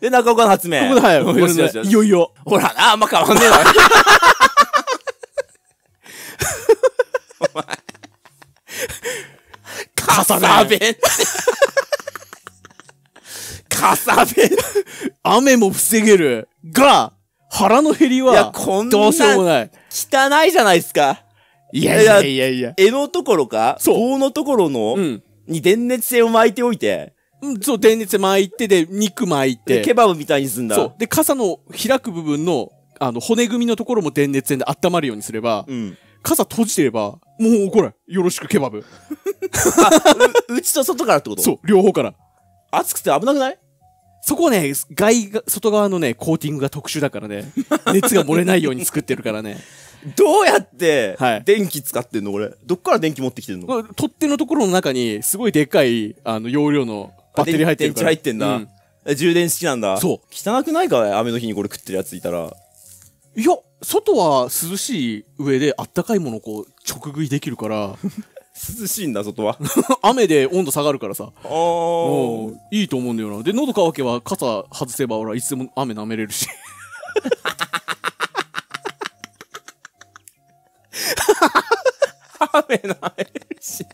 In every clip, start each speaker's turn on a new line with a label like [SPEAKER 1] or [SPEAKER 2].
[SPEAKER 1] で、中岡の発明。ここだよ。よしよしよしいよいよ。ほらあんま変わんねえわ。お前。かさべかさべ雨も防げる。が、腹の減りは、いや、こんな、どうしようもない。汚いじゃないですか。
[SPEAKER 2] いやいやいや
[SPEAKER 1] いや。絵のところかそう。棒のところの、うん、に電熱線を巻いておいて、そう、電熱巻いて、で、肉巻いて。ケバブみたいにすんだ。そう。で、傘の開く部分の、あの、骨組みのところも電熱線で温まるようにすれば、うん、傘閉じてれば、もう、これ、よろしくケバブ。う、うちと外からってことそう、両方から。暑くて危なくないそこね、外外側のね、コーティングが特殊だからね、熱が漏れないように作ってるからね。どうやって、電気使ってんの、はい、俺。どっから電気持ってきてんの取っ手のところの中に、すごいでっかい、あの、容量のバッテリー入ってるから。電池入ってんな。うん、充電式なんだ。そう。汚くないか雨の日にこれ食ってるやついたら。いや、外は涼しい上であったかいものをこう直食いできるから。涼しいんだ、外は。雨で温度下がるからさ。ああ。いいと思うんだよな。で、喉乾けば傘外せば、ほら、いつでも雨舐めれるし。雨なめれるし。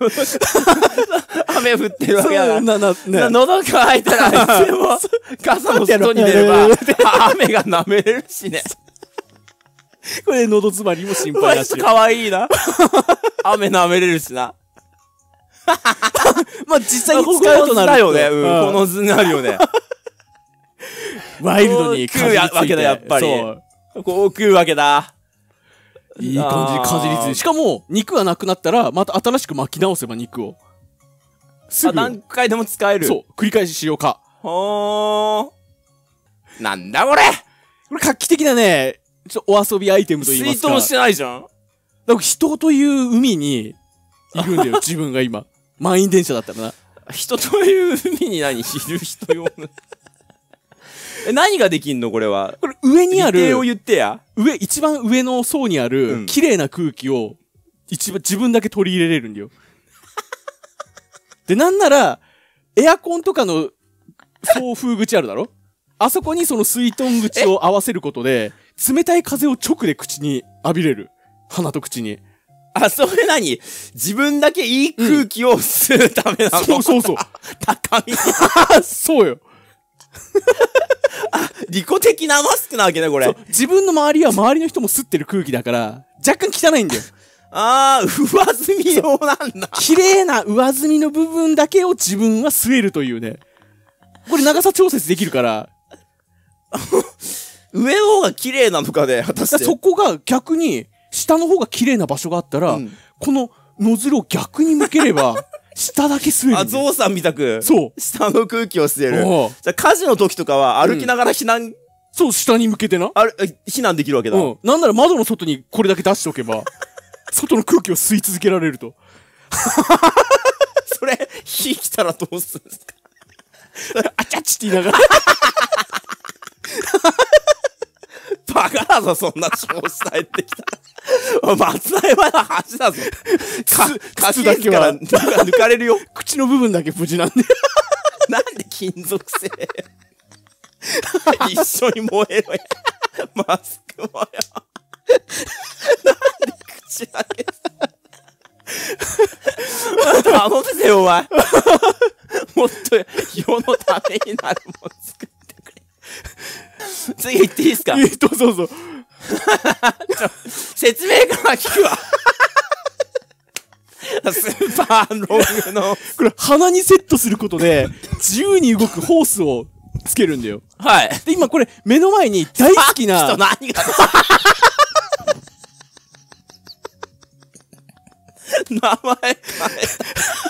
[SPEAKER 1] 雨降ってるわけだから。ななね、喉乾いたら、いつも 傘の外に出れば、雨が舐めれるしね。これ、喉詰まりも心配だし。かわいいな。雨舐めれるしな。まあ、実際に使うとなると。だよね。うん。この図になるよね。ワイルドに食うわけだ、やっぱり。そう。こう食うわけだ。いい感じでかじりついてしかも肉がなくなったらまた新しく巻き直せば肉をすぐ何回でも使えるそう繰り返し使用かほーなんだこれこれ画期的なねちょお遊びアイテムと言いますか水遁してないじゃんだから人という海にいるんだよ自分が今 満員電車だったらな人という海に何いる人用のえ、何ができんのこれは。これ上にある、を言ってや。上、一番上の層にある、綺麗な空気を、一番、自分だけ取り入れれるんだよ。で、なんなら、エアコンとかの、送風口あるだろあそこにその水遁口を合わせることで、冷たい風を直で口に浴びれる。鼻と口に。あ、それ何自分だけいい空気を吸うためなの、うん、そうそうそう。高み。そうよ。あ、利己的なマスクなわけだ、これ。自分の周りは周りの人も吸ってる空気だから、若干汚いんだよ。ああ、上積み用なんだ。綺麗な上積みの部分だけを自分は吸えるというね。これ長さ調節できるから。上の方が綺麗なのかで、果たして。そこが逆に、下の方が綺麗な場所があったら、うん、このノズルを逆に向ければ、下だけ吸える。あ、ゾウさんみたく。そう。下の空気を吸える。じゃ火事の時とかは歩きながら避難、うん、そう、下に向けてな。あれ、避難できるわけだ。うん。なんなら窓の外にこれだけ出しておけば、外の空気を吸い続けられると。それ、火来たらどうするんですか あちゃっちって言いながら。バカだぞ、そんな超子入ってきた。松田山の恥だぞ。か、すだけは抜かれるよ。口の部分だけ無事なんで。なんで金属製一緒に燃えろや。マスクもや。なんで口だけ頼むぜ、お前。もっと世のためになるもん。次行っていいですかえっと、そうそう。説明から聞くわ。スーパーロングの。これ、鼻にセットすることで、自由に動くホースをつけるんだよ。はい。で、今これ、目の前に大好きな。何が名前変えた。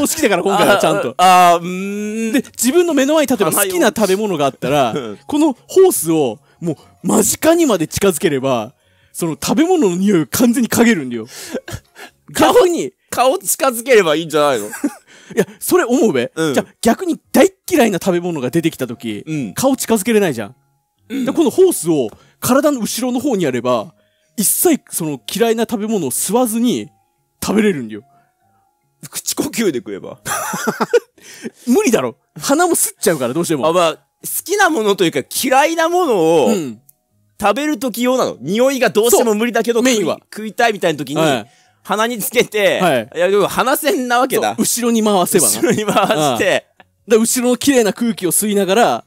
[SPEAKER 1] 常式だから今回はちゃんと。ああ、うん。で、自分の目の前に例えば好きな食べ物があったら、このホースをもう間近にまで近づければ、その食べ物の匂いを完全に嗅げるんだよ。顔に。顔近づければいいんじゃないの いや、それ思うべ。うん、じゃ逆に大嫌いな食べ物が出てきた時、うん、顔近づけれないじゃん。うん、このホースを体の後ろの方にやれば、一切その嫌いな食べ物を吸わずに食べれるんだよ。口呼吸で食えば。無理だろ。鼻も吸っちゃうから、どうしても。あ、まあ、好きなものというか嫌いなものを、うん食べる時用なの。匂いがどうしても無理だけど、メインは食いたいみたいな時に、はい、鼻につけて、はい、いや、でも鼻んなわけだ。後ろに回せばな。後ろに回して。で、後ろの綺麗な空気を吸いながら、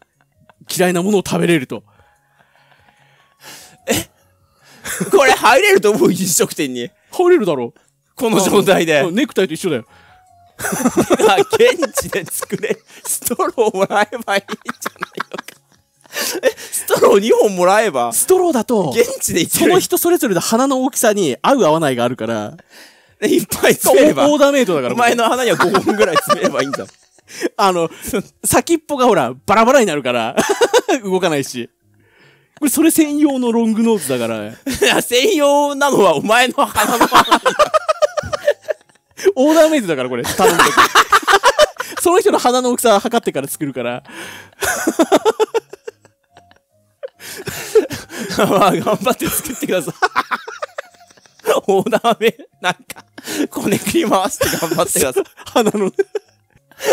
[SPEAKER 1] 嫌いなものを食べれると。えこれ入れると思う飲食店に。入れるだろう。この状態で。ネクタイと一緒だよ。現地で作れ、ストローもらえばいいんじゃないのか。え、ストロー2本もらえばストローだと、現地でその人それぞれの鼻の大きさに合う合わないがあるから、いっぱい詰めれば。オーダーメイトだから。お前の鼻には5本ぐらい詰めればいいんだ。あの、先っぽがほら、バラバラになるから、動かないし。これそれ専用のロングノーズだから。専用なのはお前の鼻の鼻オーダーメイドだからこれ頼むと その人の鼻の大きさ測ってから作るからまあ頑張って作ってくださいオーダーメイド、なんかこねくり回して頑張ってください鼻の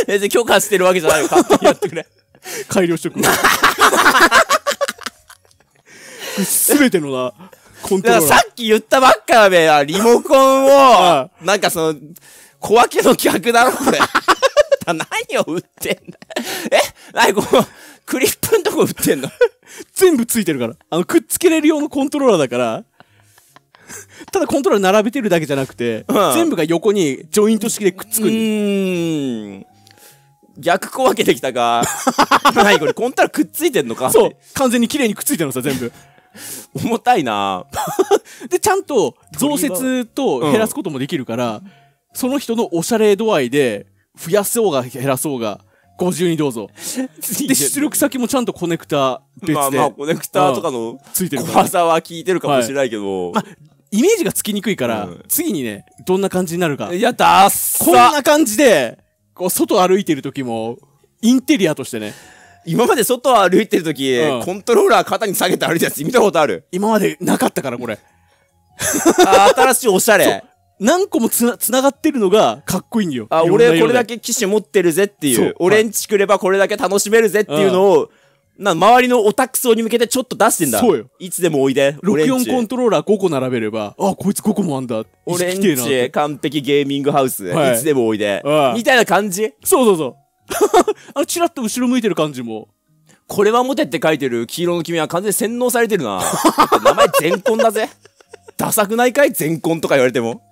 [SPEAKER 1] 全然許可してるわけじゃないよ勝手にやってくれ改良しとくすべ てのなコントローラー。さっき言ったばっかべや、リモコンを、なんかその、小分けの逆だろ、これ。何を売ってんだえ何この、クリップのとこ売ってんの全部ついてるから。あの、くっつけれる用のコントローラーだから、ただコントローラー並べてるだけじゃなくて、うん、全部が横にジョイント式でくっつくんうん。逆こ分けてきたか。何これ、コントローラーくっついてんのかそう。完全に綺麗にくっついてるのさ、全部。重たいな で、ちゃんと増設と減らすこともできるから、うん、その人のおしゃれ度合いで、増やそうが減らそうが、ご自由にどうぞ。で、出力先もちゃんとコネクタ別で。まあまあ、コネクタとかの、ついてる小技は効いてるかもしれないけど、はい、まあ、イメージがつきにくいから、うん、次にね、どんな感じになるか。やったーこんな感じで、こう、外歩いてる時も、インテリアとしてね、今まで外歩いてる時、うん、コントローラー肩に下げて歩いてるやつ見たことある今までなかったからこれ あ新しいおしゃれ何個もつなつながってるのがかっこいいんよあ俺これだけ機種持ってるぜっていう俺んちくればこれだけ楽しめるぜっていうのを、な周りのオタク層に向けてちょっと出してんだ。そうよ。いつでもおいで。64コントローラー5個並べれば、あ、こいつ5個もあんだ。俺んち完璧ゲーミングハウス、はい、いつでもおいで。みたいな感じそうそうそう。あの、チラッと後ろ向いてる感じも。これはモテって書いてる黄色の君は完全に洗脳されてるな。名前全根だぜ。ダサくないかい全根とか言われても。